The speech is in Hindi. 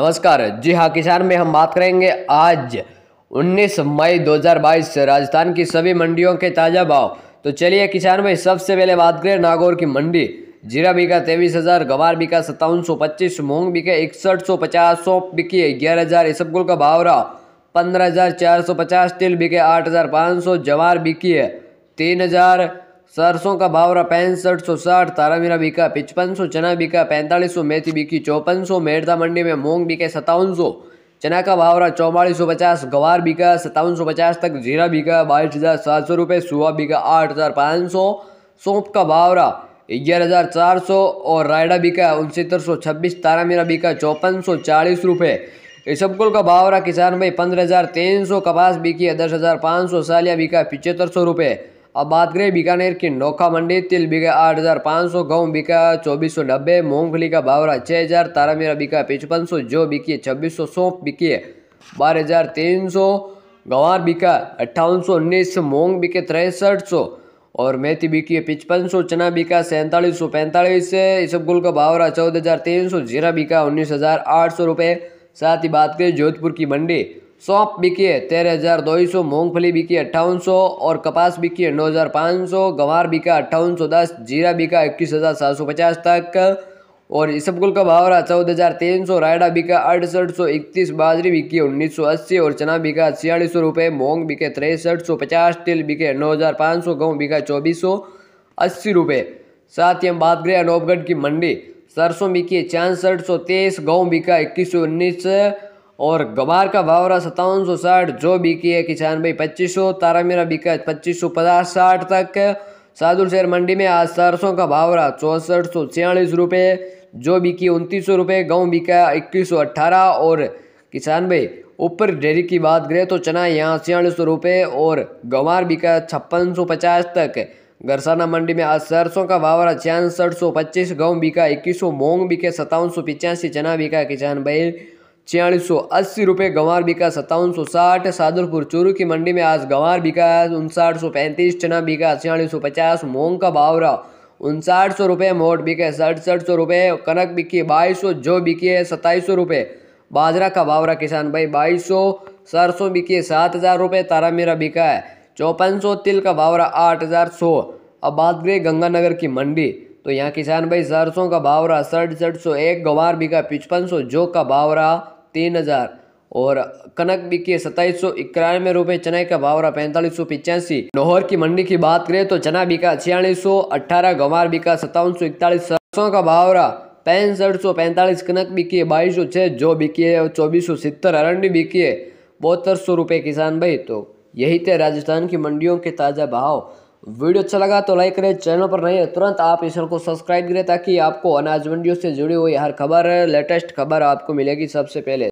नमस्कार जी हाँ किसान में हम बात करेंगे आज 19 मई 2022 राजस्थान की सभी मंडियों के ताज़ा भाव तो चलिए किसान में सबसे पहले बात करें नागौर की मंडी जीरा बिका तेईस हज़ार गवार बिका सत्तावन सौ पच्चीस मूंग बिके इकसठ सौ पचास सौ बिकी ग्यारह हज़ार इसबगुल का भाव रहा पंद्रह हज़ार चार सौ पचास तिल बिके आठ हज़ार पाँच सौ जवार बिकी है तीन हज़ार सरसों का भावरा पैंसठ सौ साठ तारा मीरा बिका पचपन सौ चना बिका पैंतालीस सौ मेथी बिकी चौपन सौ मेड़ता मंडी में मूंग बिके सत्तावन सौ चना का भावरा चौवालीस सौ पचास गवार बिका सत्तावन सौ पचास तक जीरा बिका बाईस हज़ार सात सौ रुपये सुहा बिका आठ हज़ार पाँच सौ सौंप का भावरा ग्यारह हज़ार चार सौ और रायडा बिका उनसत्तर सौ छब्बीस तारा मीरा बिका चौपन सौ चालीस रुपये इसबगुल का भावरा किसान भाई पंद्रह हज़ार तीन सौ कपास बिकी दस हज़ार पाँच सौ सालिया बिका पिचहत्तर सौ रुपये अब बात करें बीकानेर की नोखा मंडी तिल बिका आठ हज़ार पाँच सौ गहूँ बिका चौबीस सौ नब्बे मूँगफली का बावरा छः हज़ार तारा बिका पचपन सौ जो बिकी छब्बीस सौ सौंप बिकी बारह हज़ार तीन सौ गंवार बिका अट्ठावन सौ उन्नीस मूँग बिके तिरसठ सौ और मेथी बिकी है पिचपन सौ चना बिका सैंतालीस सौ पैंतालीस इसबगुल का बावरा चौदह हज़ार तीन सौ जीरा बिका उन्नीस हज़ार आठ सौ रुपये साथ ही बात करें जोधपुर की मंडी सौंप बिकी है तेरह हज़ार दो सौ मूँगफली बिकी अट्ठावन सौ और कपास बिकी है नौ हज़ार पाँच सौ गंवार बिका अट्ठावन सौ दस जीरा बिका इक्कीस हज़ार सात सौ पचास तक और इसबगुल का भाव रहा चौदह हज़ार तीन सौ रायडा बिका अड़सठ सौ इकतीस बाजरी बिकी उन्नीस सौ अस्सी और चना बिका छियालीस सौ रुपये मूँग बिके तिरसठ सौ पचास तिल बिके नौ हज़ार पाँच सौ गेहूँ बिका चौबीस सौ अस्सी रुपये साथ ही हम बात करें अनूपगढ़ की मंडी सरसों बिकी छियासठ सौ तेईस गेहूँ बिका इक्कीस सौ उन्नीस और गवार का भावरा सत्तावन सौ साठ जो बिकी है किसान भाई पच्चीस सौ तारा मेरा बिका पच्चीस सौ पचास साठ तक साधुल शहर मंडी में आज सरसों का भावरा चौंसठ सौ छियालीस रुपये जो बिकी उनतीस सौ रुपये गाँव बिका इक्कीस सौ अट्ठारह और किसान भाई ऊपर डेरी की बात करें तो चना यहाँ छियालीस सौ रुपये और गंवार बिका छप्पन सौ पचास तक गरसाना मंडी में आज सरसों का भावरा छियासठ सौ पच्चीस गाँव बिका इक्कीस सौ मोंग बिके सत्तावन सौ पिचासी चना बिका किसान भाई छियालीस सौ अस्सी रुपये गंवार बिका सत्तावन सौ साठ सादुलपुर चूरू की मंडी में आज गंवार बिका उनसाठ सौ पैंतीस चना बिका छियालीस सौ पचास मोंग का भावरा उनसाठ सौ रुपये मोट बिके सड़सठ सौ रुपये कनक बिकी बाईस सौ जो बिकी है सत्ताईस सौ रुपये बाजरा का भावरा किसान भाई बाईस सौ सरसों बिकी है सात हज़ार रुपये तारा मेरा बिका है चौपन सौ तिल का भावरा आठ हज़ार सौ अब बात करें गंगानगर की मंडी तो यहाँ किसान भाई सरसों का भावरा सड़सठ सौ एक गंवार बिका पचपन सौ जो का भावरा तीन हज़ार और कनक बिकी है सत्ताईस सौ इक्यानवे रुपये चना का भावरा पैंतालीस सौ पिचासी लाहौर की मंडी की बात करें तो चना बिका छियालीस सौ अट्ठारह गंवार बिका सत्तावन सौ इकतालीस सरसों का भावरा पैंसठ सौ पैंतालीस कनक बिकी बाईस सौ छः जो बिकी है चौबीस सौ सत्तर अरंडी बिकी है बहत्तर सौ रुपये किसान भाई तो यही थे राजस्थान की मंडियों के ताज़ा भाव वीडियो अच्छा लगा तो लाइक करें चैनल पर नए तुरंत आप इस चैनल को सब्सक्राइब करें ताकि आपको अनाज मंडियों से जुड़ी हुई हर खबर लेटेस्ट खबर आपको मिलेगी सबसे पहले